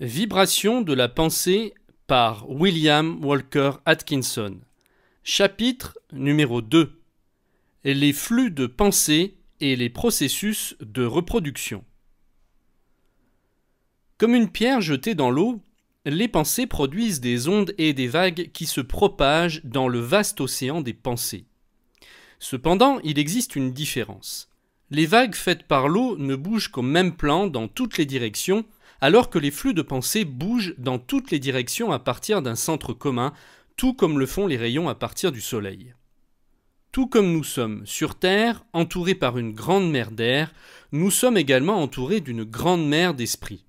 Vibration de la pensée par William Walker Atkinson. Chapitre numéro 2. Les flux de pensée et les processus de reproduction. Comme une pierre jetée dans l'eau, les pensées produisent des ondes et des vagues qui se propagent dans le vaste océan des pensées. Cependant, il existe une différence. Les vagues faites par l'eau ne bougent qu'au même plan dans toutes les directions, alors que les flux de pensée bougent dans toutes les directions à partir d'un centre commun, tout comme le font les rayons à partir du Soleil. Tout comme nous sommes sur Terre, entourés par une grande mer d'air, nous sommes également entourés d'une grande mer d'esprit.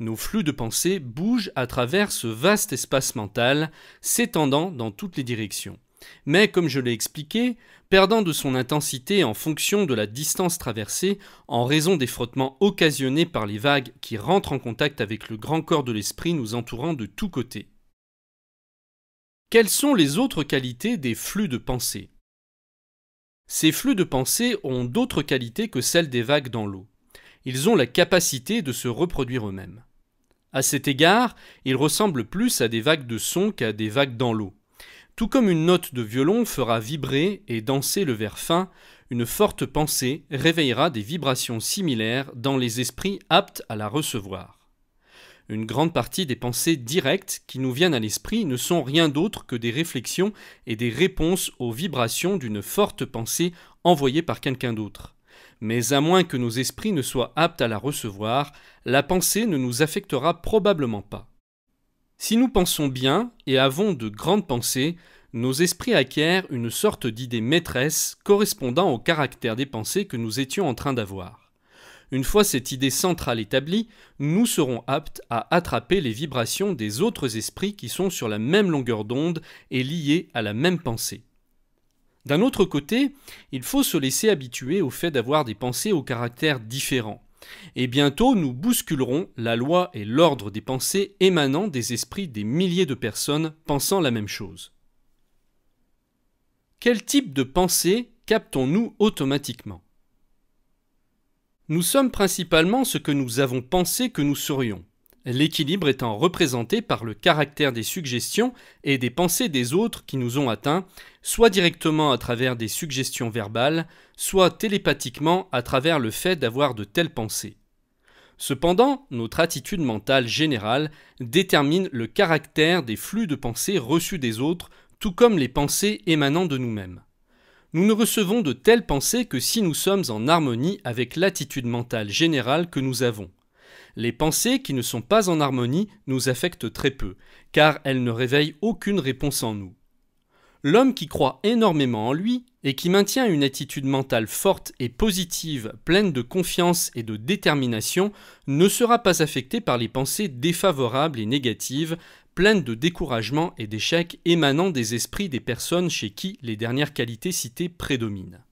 Nos flux de pensée bougent à travers ce vaste espace mental, s'étendant dans toutes les directions mais comme je l'ai expliqué, perdant de son intensité en fonction de la distance traversée, en raison des frottements occasionnés par les vagues qui rentrent en contact avec le grand corps de l'esprit nous entourant de tous côtés. Quelles sont les autres qualités des flux de pensée Ces flux de pensée ont d'autres qualités que celles des vagues dans l'eau. Ils ont la capacité de se reproduire eux-mêmes. À cet égard, ils ressemblent plus à des vagues de son qu'à des vagues dans l'eau. Tout comme une note de violon fera vibrer et danser le verre fin, une forte pensée réveillera des vibrations similaires dans les esprits aptes à la recevoir. Une grande partie des pensées directes qui nous viennent à l'esprit ne sont rien d'autre que des réflexions et des réponses aux vibrations d'une forte pensée envoyée par quelqu'un d'autre. Mais à moins que nos esprits ne soient aptes à la recevoir, la pensée ne nous affectera probablement pas. Si nous pensons bien et avons de grandes pensées, nos esprits acquièrent une sorte d'idée maîtresse correspondant au caractère des pensées que nous étions en train d'avoir. Une fois cette idée centrale établie, nous serons aptes à attraper les vibrations des autres esprits qui sont sur la même longueur d'onde et liés à la même pensée. D'un autre côté, il faut se laisser habituer au fait d'avoir des pensées au caractère différent. Et bientôt nous bousculerons la loi et l'ordre des pensées émanant des esprits des milliers de personnes pensant la même chose. Quel type de pensée captons-nous automatiquement Nous sommes principalement ce que nous avons pensé que nous serions. L'équilibre étant représenté par le caractère des suggestions et des pensées des autres qui nous ont atteints, soit directement à travers des suggestions verbales, soit télépathiquement à travers le fait d'avoir de telles pensées. Cependant, notre attitude mentale générale détermine le caractère des flux de pensées reçus des autres, tout comme les pensées émanant de nous-mêmes. Nous ne recevons de telles pensées que si nous sommes en harmonie avec l'attitude mentale générale que nous avons. Les pensées qui ne sont pas en harmonie nous affectent très peu, car elles ne réveillent aucune réponse en nous. L'homme qui croit énormément en lui et qui maintient une attitude mentale forte et positive, pleine de confiance et de détermination, ne sera pas affecté par les pensées défavorables et négatives, pleines de découragement et d'échecs émanant des esprits des personnes chez qui les dernières qualités citées prédominent.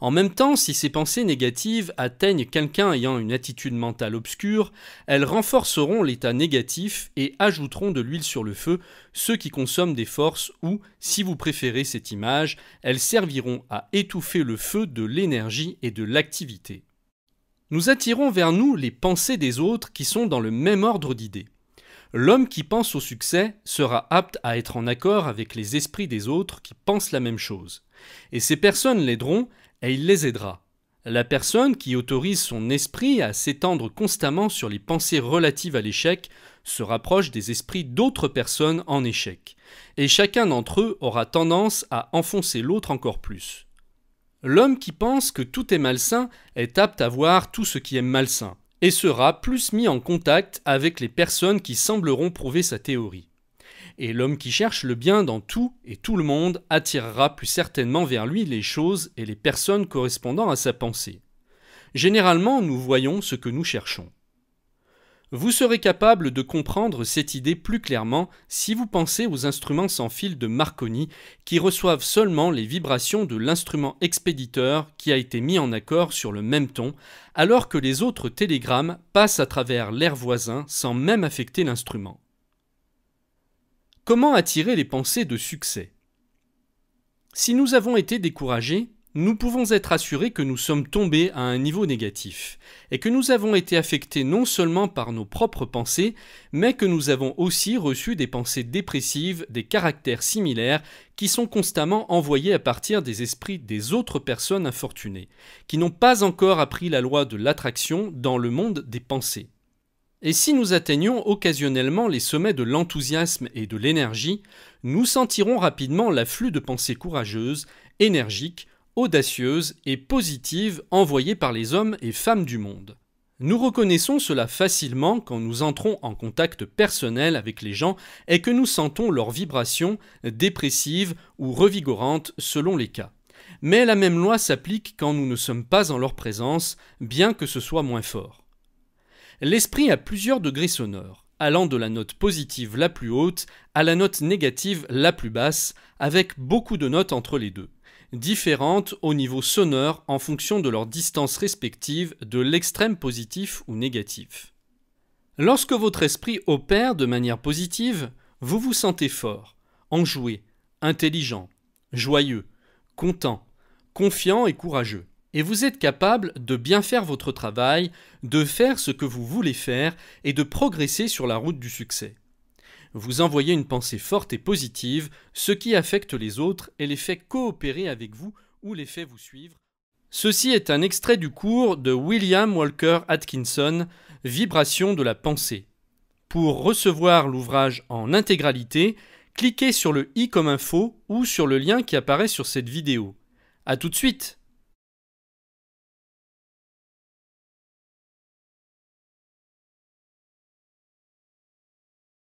En même temps, si ces pensées négatives atteignent quelqu'un ayant une attitude mentale obscure, elles renforceront l'état négatif et ajouteront de l'huile sur le feu ceux qui consomment des forces ou, si vous préférez cette image, elles serviront à étouffer le feu de l'énergie et de l'activité. Nous attirons vers nous les pensées des autres qui sont dans le même ordre d'idées. L'homme qui pense au succès sera apte à être en accord avec les esprits des autres qui pensent la même chose. Et ces personnes l'aideront et il les aidera. La personne qui autorise son esprit à s'étendre constamment sur les pensées relatives à l'échec se rapproche des esprits d'autres personnes en échec, et chacun d'entre eux aura tendance à enfoncer l'autre encore plus. L'homme qui pense que tout est malsain est apte à voir tout ce qui est malsain, et sera plus mis en contact avec les personnes qui sembleront prouver sa théorie. Et l'homme qui cherche le bien dans tout et tout le monde attirera plus certainement vers lui les choses et les personnes correspondant à sa pensée. Généralement, nous voyons ce que nous cherchons. Vous serez capable de comprendre cette idée plus clairement si vous pensez aux instruments sans fil de Marconi qui reçoivent seulement les vibrations de l'instrument expéditeur qui a été mis en accord sur le même ton, alors que les autres télégrammes passent à travers l'air voisin sans même affecter l'instrument. Comment attirer les pensées de succès Si nous avons été découragés, nous pouvons être assurés que nous sommes tombés à un niveau négatif, et que nous avons été affectés non seulement par nos propres pensées, mais que nous avons aussi reçu des pensées dépressives, des caractères similaires, qui sont constamment envoyées à partir des esprits des autres personnes infortunées, qui n'ont pas encore appris la loi de l'attraction dans le monde des pensées. Et si nous atteignons occasionnellement les sommets de l'enthousiasme et de l'énergie, nous sentirons rapidement l'afflux de pensées courageuses, énergiques, audacieuses et positives envoyées par les hommes et femmes du monde. Nous reconnaissons cela facilement quand nous entrons en contact personnel avec les gens et que nous sentons leurs vibrations dépressives ou revigorantes selon les cas. Mais la même loi s'applique quand nous ne sommes pas en leur présence, bien que ce soit moins fort. L'esprit a plusieurs degrés sonores, allant de la note positive la plus haute à la note négative la plus basse, avec beaucoup de notes entre les deux, différentes au niveau sonore en fonction de leur distance respective de l'extrême positif ou négatif. Lorsque votre esprit opère de manière positive, vous vous sentez fort, enjoué, intelligent, joyeux, content, confiant et courageux et vous êtes capable de bien faire votre travail, de faire ce que vous voulez faire et de progresser sur la route du succès. Vous envoyez une pensée forte et positive, ce qui affecte les autres et les fait coopérer avec vous ou les fait vous suivre. Ceci est un extrait du cours de William Walker Atkinson, Vibration de la pensée. Pour recevoir l'ouvrage en intégralité, cliquez sur le i comme info ou sur le lien qui apparaît sur cette vidéo. A tout de suite